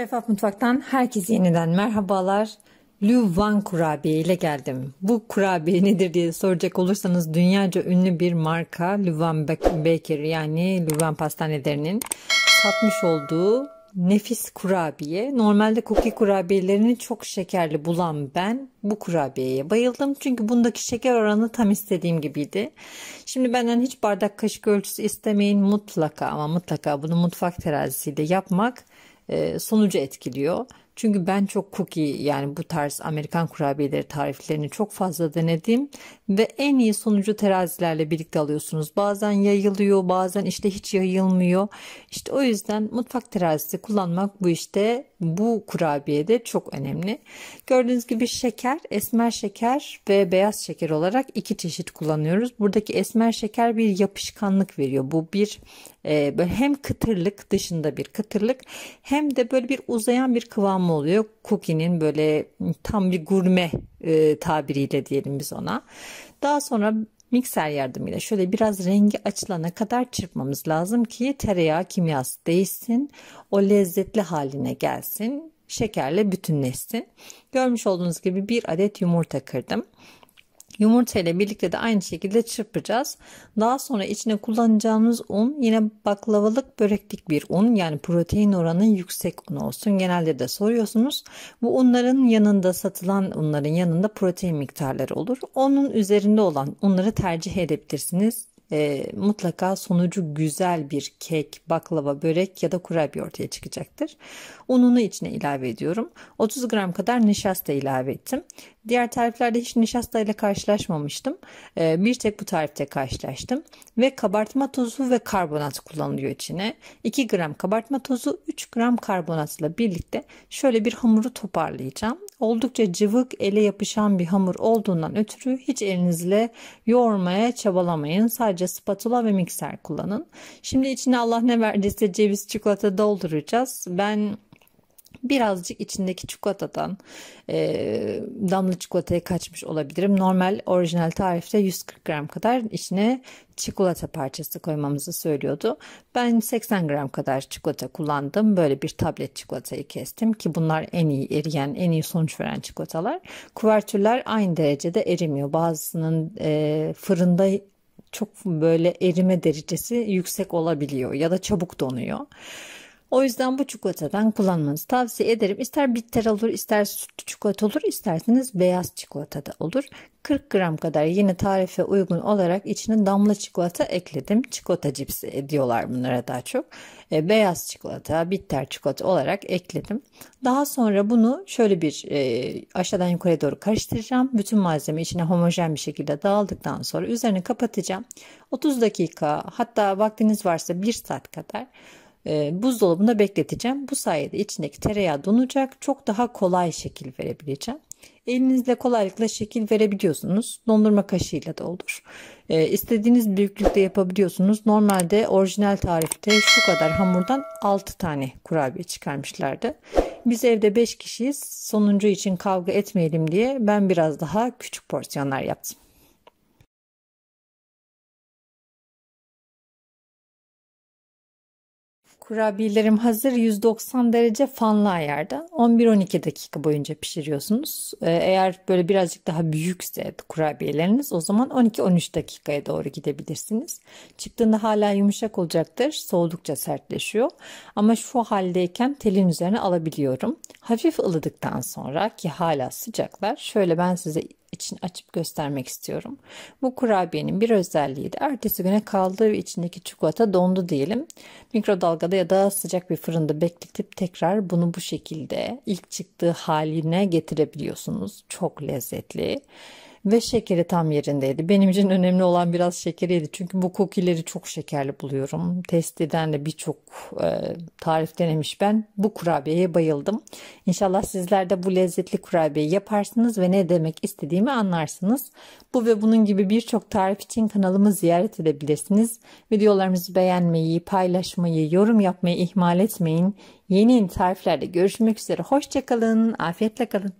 Şeffaf Mutfak'tan herkese yeniden merhabalar. Van kurabiye ile geldim. Bu kurabiye nedir diye soracak olursanız dünyaca ünlü bir marka Van Baker yani Van pastanelerinin satmış olduğu nefis kurabiye. Normalde cookie kurabiyelerini çok şekerli bulan ben bu kurabiyeye bayıldım. Çünkü bundaki şeker oranı tam istediğim gibiydi. Şimdi benden hiç bardak kaşık ölçüsü istemeyin mutlaka ama mutlaka bunu mutfak terazisiyle yapmak e, sonucu etkiliyor. Çünkü ben çok cookie yani bu tarz Amerikan kurabiyeleri tariflerini çok fazla denedim ve en iyi sonucu terazilerle birlikte alıyorsunuz. Bazen yayılıyor, bazen işte hiç yayılmıyor. İşte o yüzden mutfak terazisi kullanmak bu işte bu kurabiye de çok önemli. Gördüğünüz gibi şeker, esmer şeker ve beyaz şeker olarak iki çeşit kullanıyoruz. Buradaki esmer şeker bir yapışkanlık veriyor. Bu bir e, böyle hem kıtırlık dışında bir kıtırlık hem de böyle bir uzayan bir kıvamı oluyor. Cookie'nin böyle tam bir gurme e, tabiriyle diyelim biz ona. Daha sonra mikser yardımıyla şöyle biraz rengi açılana kadar çırpmamız lazım ki tereyağı kimyası değişsin. O lezzetli haline gelsin. Şekerle bütünleşsin. Görmüş olduğunuz gibi bir adet yumurta kırdım. Yumurta ile birlikte de aynı şekilde çırpacağız. Daha sonra içine kullanacağımız un yine baklavalık böreklik bir un yani protein oranı yüksek un olsun. Genelde de soruyorsunuz. Bu unların yanında satılan unların yanında protein miktarları olur. Onun üzerinde olan unları tercih edebilirsiniz e, mutlaka sonucu güzel bir kek, baklava, börek ya da kurabiye ortaya çıkacaktır. Ununu içine ilave ediyorum. 30 gram kadar nişasta ilave ettim. Diğer tariflerde hiç nişasta ile karşılaşmamıştım. E, bir tek bu tarifte karşılaştım. Ve kabartma tozu ve karbonat kullanılıyor içine. 2 gram kabartma tozu, 3 gram karbonatla birlikte şöyle bir hamuru toparlayacağım oldukça cıvık ele yapışan bir hamur olduğundan ötürü hiç elinizle yoğurmaya çabalamayın. Sadece spatula ve mikser kullanın. Şimdi içine Allah ne verdiyse ceviz çikolata dolduracağız. Ben Birazcık içindeki çikolatadan e, damla çikolataya kaçmış olabilirim. Normal orijinal tarifte 140 gram kadar içine çikolata parçası koymamızı söylüyordu. Ben 80 gram kadar çikolata kullandım. Böyle bir tablet çikolatayı kestim ki bunlar en iyi eriyen, en iyi sonuç veren çikolatalar. Kuvertürler aynı derecede erimiyor. Bazısının e, fırında çok böyle erime derecesi yüksek olabiliyor ya da çabuk donuyor. O yüzden bu çikolatadan kullanmanızı tavsiye ederim. İster bitter olur, ister sütlü çikolata olur, isterseniz beyaz çikolata da olur. 40 gram kadar yine tarife uygun olarak içine damla çikolata ekledim. Çikolata cipsi diyorlar bunlara daha çok. E, beyaz çikolata, bitter çikolata olarak ekledim. Daha sonra bunu şöyle bir e, aşağıdan yukarıya doğru karıştıracağım. Bütün malzeme içine homojen bir şekilde dağıldıktan sonra üzerine kapatacağım. 30 dakika hatta vaktiniz varsa 1 saat kadar e, buzdolabında bekleteceğim. Bu sayede içindeki tereyağı donacak. Çok daha kolay şekil verebileceğim. Elinizle kolaylıkla şekil verebiliyorsunuz. Dondurma kaşığıyla da olur. E, istediğiniz büyüklükte yapabiliyorsunuz. Normalde orijinal tarifte şu kadar hamurdan 6 tane kurabiye çıkarmışlardı. Biz evde 5 kişiyiz. Sonuncu için kavga etmeyelim diye ben biraz daha küçük porsiyonlar yaptım. Kurabiyelerim hazır 190 derece fanlı ayarda 11-12 dakika boyunca pişiriyorsunuz. Ee, eğer böyle birazcık daha büyükse kurabiyeleriniz o zaman 12-13 dakikaya doğru gidebilirsiniz. Çıktığında hala yumuşak olacaktır. Soğudukça sertleşiyor. Ama şu haldeyken telin üzerine alabiliyorum. Hafif ılıdıktan sonra ki hala sıcaklar şöyle ben size için açıp göstermek istiyorum. Bu kurabiyenin bir özelliği de ertesi güne kaldığı içindeki çikolata dondu diyelim. Mikrodalgada ya da sıcak bir fırında bekletip tekrar bunu bu şekilde ilk çıktığı haline getirebiliyorsunuz. Çok lezzetli ve şekeri tam yerindeydi. Benim için önemli olan biraz şekeriydi. Çünkü bu kokileri çok şekerli buluyorum. Testiden de birçok e, tarif denemiş ben. Bu kurabiyeye bayıldım. İnşallah sizler de bu lezzetli kurabiyeyi yaparsınız ve ne demek istediğimi anlarsınız. Bu ve bunun gibi birçok tarif için kanalımı ziyaret edebilirsiniz. Videolarımızı beğenmeyi, paylaşmayı, yorum yapmayı ihmal etmeyin. Yeni tariflerde görüşmek üzere. Hoşçakalın, afiyetle kalın.